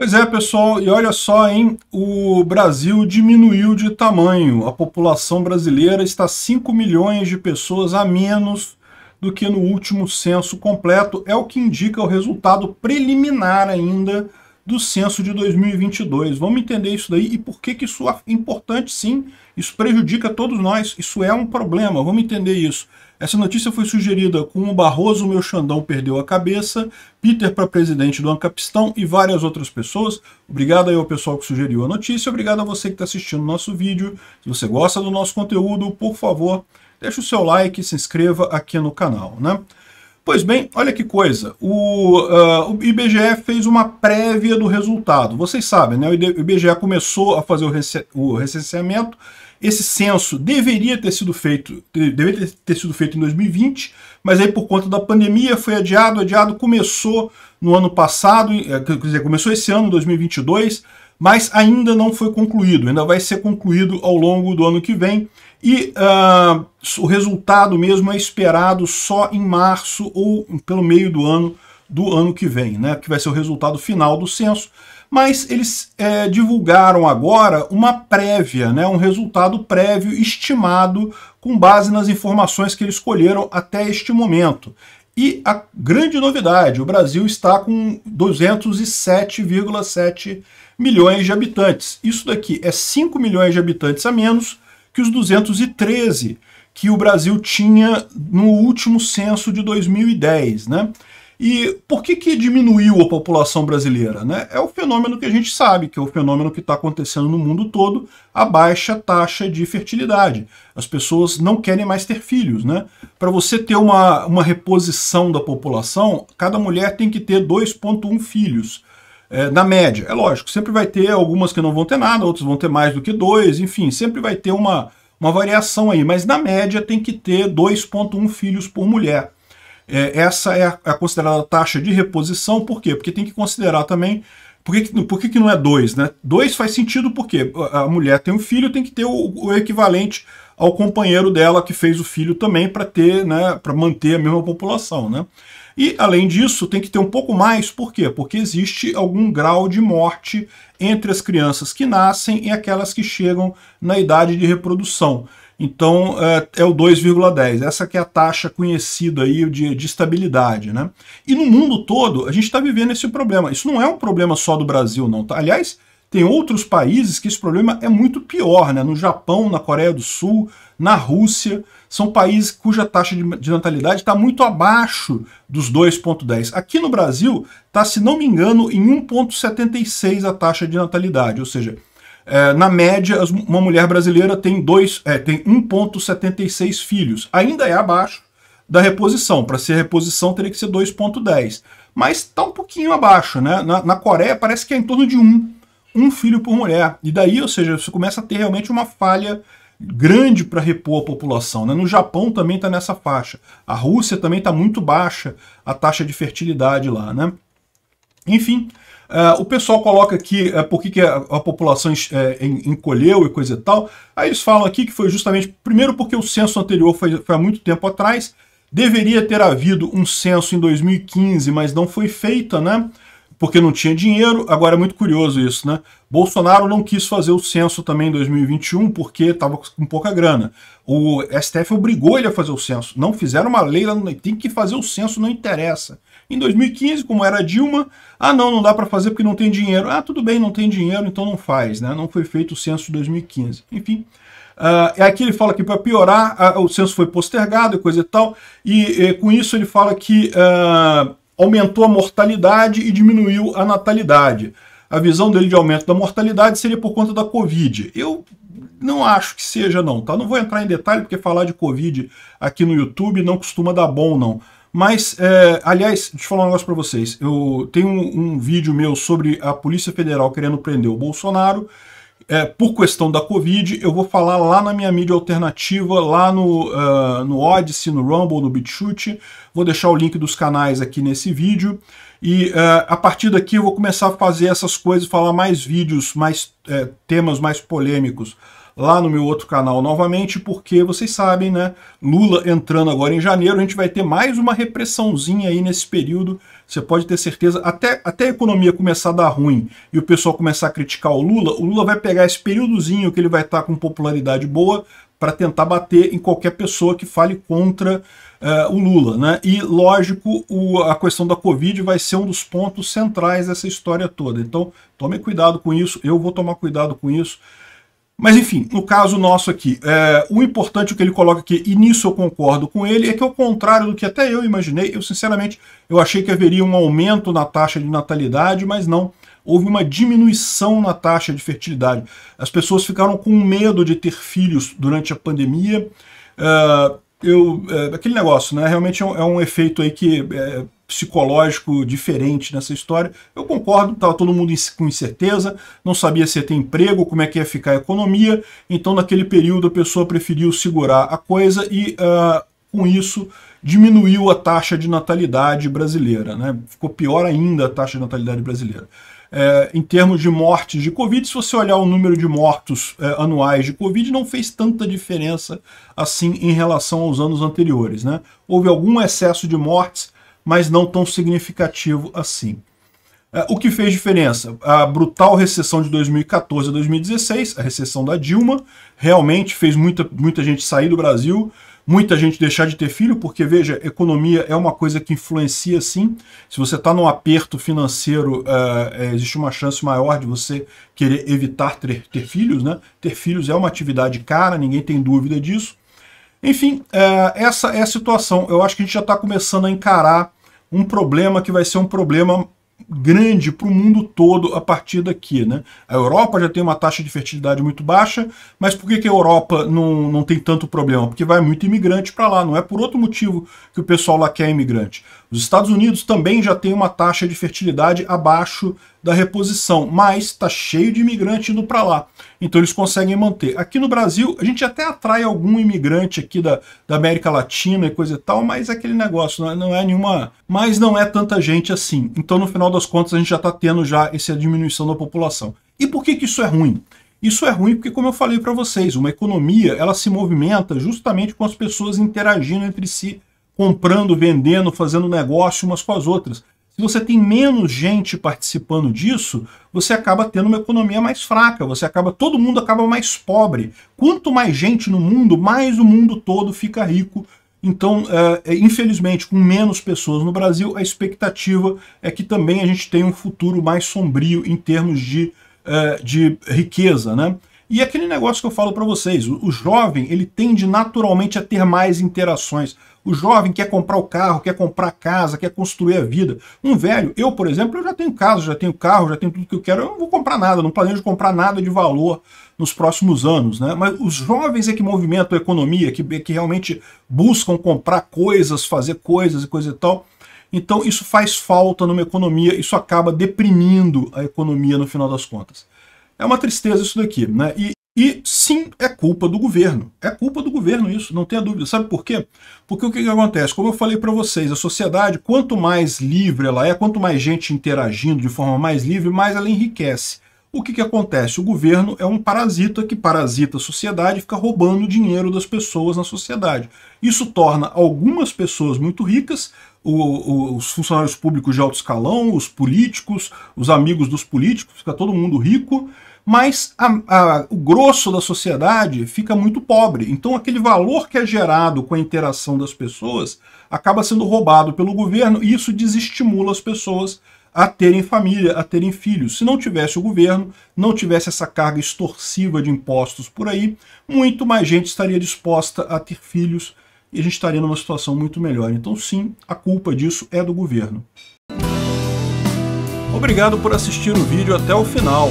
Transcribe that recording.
Pois é, pessoal, e olha só, hein? O Brasil diminuiu de tamanho. A população brasileira está 5 milhões de pessoas a menos do que no último censo completo. É o que indica o resultado preliminar ainda do censo de 2022. Vamos entender isso daí e por que, que isso é importante sim, isso prejudica todos nós, isso é um problema, vamos entender isso. Essa notícia foi sugerida com o Barroso Meu Xandão Perdeu a Cabeça, Peter para presidente do Ancapistão e várias outras pessoas. Obrigado aí ao pessoal que sugeriu a notícia, obrigado a você que está assistindo o nosso vídeo. Se você gosta do nosso conteúdo, por favor, deixe o seu like, se inscreva aqui no canal. né? Pois bem, olha que coisa. O, uh, o, IBGE fez uma prévia do resultado. Vocês sabem, né? O IBGE começou a fazer o, o recenseamento. Esse censo deveria ter sido feito, deveria ter sido feito em 2020, mas aí por conta da pandemia foi adiado, adiado, começou no ano passado, eh, quer dizer, começou esse ano, 2022, mas ainda não foi concluído, ainda vai ser concluído ao longo do ano que vem. E uh, o resultado mesmo é esperado só em março ou pelo meio do ano do ano que vem, né, que vai ser o resultado final do censo. Mas eles é, divulgaram agora uma prévia, né, um resultado prévio estimado com base nas informações que eles colheram até este momento. E a grande novidade, o Brasil está com 207,7 milhões de habitantes. Isso daqui é 5 milhões de habitantes a menos que os 213 que o Brasil tinha no último censo de 2010, né? E por que, que diminuiu a população brasileira? Né? É o fenômeno que a gente sabe, que é o fenômeno que está acontecendo no mundo todo, a baixa taxa de fertilidade. As pessoas não querem mais ter filhos. Né? Para você ter uma, uma reposição da população, cada mulher tem que ter 2,1 filhos é, na média. É lógico, sempre vai ter algumas que não vão ter nada, outras vão ter mais do que dois, enfim, sempre vai ter uma, uma variação aí, mas na média tem que ter 2,1 filhos por mulher. É, essa é a, a é considerada taxa de reposição, por quê? Porque tem que considerar também por que, por que, que não é dois? Né? Dois faz sentido porque a mulher tem um filho, tem que ter o, o equivalente ao companheiro dela que fez o filho também para ter, né, para manter a mesma população, né? E além disso, tem que ter um pouco mais, por quê? Porque existe algum grau de morte entre as crianças que nascem e aquelas que chegam na idade de reprodução. Então é, é o 2,10. Essa que é a taxa conhecida aí de, de estabilidade. Né? E no mundo todo a gente está vivendo esse problema. Isso não é um problema só do Brasil, não. Tá? Aliás, tem outros países que esse problema é muito pior, né? No Japão, na Coreia do Sul, na Rússia, são países cuja taxa de natalidade está muito abaixo dos 2,10. Aqui no Brasil, está, se não me engano, em 1,76 a taxa de natalidade, ou seja, é, na média, uma mulher brasileira tem, dois, é, tem 1,76 filhos. Ainda é abaixo da reposição. Para ser reposição, teria que ser 2,10. Mas está um pouquinho abaixo. Né? Na, na, Coreia, parece que é em torno de 1. Um, um filho por mulher. E daí, ou seja, você começa a ter realmente uma falha grande para repor a população. Né? No Japão também está nessa faixa. A Rússia também está muito baixa a taxa de fertilidade lá. Né? Enfim, Uh, o pessoal coloca aqui uh, por que, que a, a população é, encolheu e coisa e tal. Aí eles falam aqui que foi justamente, primeiro, porque o censo anterior foi, foi há muito tempo atrás. Deveria ter havido um censo em 2015, mas não foi feito, né? porque não tinha dinheiro. Agora é muito curioso isso, né? Bolsonaro não quis fazer o censo também em 2021 porque estava com pouca grana. O STF obrigou ele a fazer o censo. Não fizeram uma lei, lá no... tem que fazer o censo, não interessa. Em 2015, como era Dilma, ah não, não dá para fazer porque não tem dinheiro. Ah, tudo bem, não tem dinheiro, então não faz, né? Não foi feito o censo de 2015. Enfim, Uh, aqui ele fala que para piorar, uh, o censo foi postergado e coisa e tal, e, eh, com isso ele fala que uh, aumentou a mortalidade e diminuiu a natalidade. A visão dele de aumento da mortalidade seria por conta da Covid. Eu não acho que seja, não, tá? Não vou entrar em detalhe, porque falar de Covid aqui no YouTube não costuma dar bom, não. Mas, é, aliás, deixa eu falar um negócio para vocês. Eu tenho um, um vídeo meu sobre a Polícia Federal querendo prender o Bolsonaro, é, por questão da Covid, eu vou falar lá na minha mídia alternativa, lá no, uh, no Odyssey, no Rumble, no BitChute. Vou deixar o link dos canais aqui nesse vídeo. E uh, a partir daqui eu vou começar a fazer essas coisas, falar mais vídeos, mais uh, temas mais polêmicos lá no meu outro canal novamente, porque vocês sabem, né? Lula entrando agora em janeiro, a gente vai ter mais uma repressãozinha aí nesse período. Você pode ter certeza, até, até a economia começar a dar ruim e o pessoal começar a criticar o Lula, o Lula vai pegar esse períodozinho que ele vai estar tá com popularidade boa para tentar bater em qualquer pessoa que fale contra uh, o Lula. Né? E, lógico, o, a questão da Covid vai ser um dos pontos centrais dessa história toda. Então, tome cuidado com isso, eu vou tomar cuidado com isso. Mas enfim, no caso nosso aqui, é, o importante que ele coloca aqui, e nisso eu concordo com ele, é que ao contrário do que até eu imaginei, eu sinceramente eu achei que haveria um aumento na taxa de natalidade, mas não. Houve uma diminuição na taxa de fertilidade. As pessoas ficaram com medo de ter filhos durante a pandemia. É, eu, é, aquele negócio, né? Realmente é um, é um efeito aí que é, psicológico diferente nessa história. Eu concordo, estava todo mundo com incerteza, não sabia se ia ter emprego, como é que ia ficar a economia, então naquele período a pessoa preferiu segurar a coisa e uh, com isso diminuiu a taxa de natalidade brasileira. Né? Ficou pior ainda a taxa de natalidade brasileira. É, em termos de mortes de Covid, se você olhar o número de mortos é, anuais de Covid, não fez tanta diferença assim em relação aos anos anteriores. Né? Houve algum excesso de mortes, mas não tão significativo assim. É, o que fez diferença? A brutal recessão de 2014 a 2016, a recessão da Dilma, realmente fez muita, muita gente sair do Brasil, muita gente deixar de ter filho, porque, veja, economia é uma coisa que influencia sim. Se você está num aperto financeiro, uh, existe uma chance maior de você querer evitar ter, ter filhos, né? Ter filhos é uma atividade cara, ninguém tem dúvida disso. Enfim, uh, essa é a situação. Eu acho que a gente já está começando a encarar um problema que vai ser um problema grande para o mundo todo a partir daqui. Né? A Europa já tem uma taxa de fertilidade muito baixa, mas por que, que a Europa não, não tem tanto problema? Porque vai muito imigrante para lá, não é por outro motivo que o pessoal lá quer imigrante. Os Estados Unidos também já tem uma taxa de fertilidade abaixo da reposição, mas está cheio de imigrante indo para lá. Então eles conseguem manter. Aqui no Brasil, a gente até atrai algum imigrante aqui da, da América Latina e coisa e tal, mas é aquele negócio, não é, não é nenhuma... Mas não é tanta gente assim. Então no final das contas a gente já está tendo já essa diminuição da população. E por que, que isso é ruim? Isso é ruim porque, como eu falei para vocês, uma economia ela se movimenta justamente com as pessoas interagindo entre si comprando, vendendo, fazendo negócio umas com as outras. Se você tem menos gente participando disso, você acaba tendo uma economia mais fraca, você acaba todo mundo acaba mais pobre. Quanto mais gente no mundo, mais o mundo todo fica rico. Então, é, é infelizmente, com menos pessoas no Brasil, a expectativa é que também a gente tenha um futuro mais sombrio em termos de, é, de riqueza, né? E aquele negócio que eu falo para vocês, o, jovem, ele tende naturalmente a ter mais interações. O jovem quer comprar o carro, quer comprar a casa, quer construir a vida. Um velho, eu, por exemplo, eu já tenho casa, já tenho carro, já tenho tudo que eu quero, eu não vou comprar nada, não planejo comprar nada de valor nos próximos anos, né? Mas os jovens é que movimentam a economia, que, que realmente buscam comprar coisas, fazer coisas e coisa e tal. Então isso faz falta numa economia, isso acaba deprimindo a economia no final das contas. É uma tristeza isso daqui, né? E, e sim, é culpa do governo. É culpa do governo isso, não tenha dúvida. Sabe por quê? Porque o que, que acontece? Como eu falei para vocês, a sociedade, quanto mais livre ela é, quanto mais gente interagindo de forma mais livre, mais ela enriquece. O que, que acontece? O governo é um parasita que parasita a sociedade e fica roubando o dinheiro das pessoas na sociedade. Isso torna algumas pessoas muito ricas, o, os funcionários públicos de alto escalão, os políticos, os amigos dos políticos, fica todo mundo rico, mas a, a, o grosso da sociedade fica muito pobre. Então aquele valor que é gerado com a interação das pessoas acaba sendo roubado pelo governo e isso desestimula as pessoas a terem família, a terem filhos. Se não tivesse o governo, não tivesse essa carga extorsiva de impostos por aí, muito mais gente estaria disposta a ter filhos e a gente estaria numa situação muito melhor. Então sim, a culpa disso é do governo. Obrigado por assistir o vídeo até o final.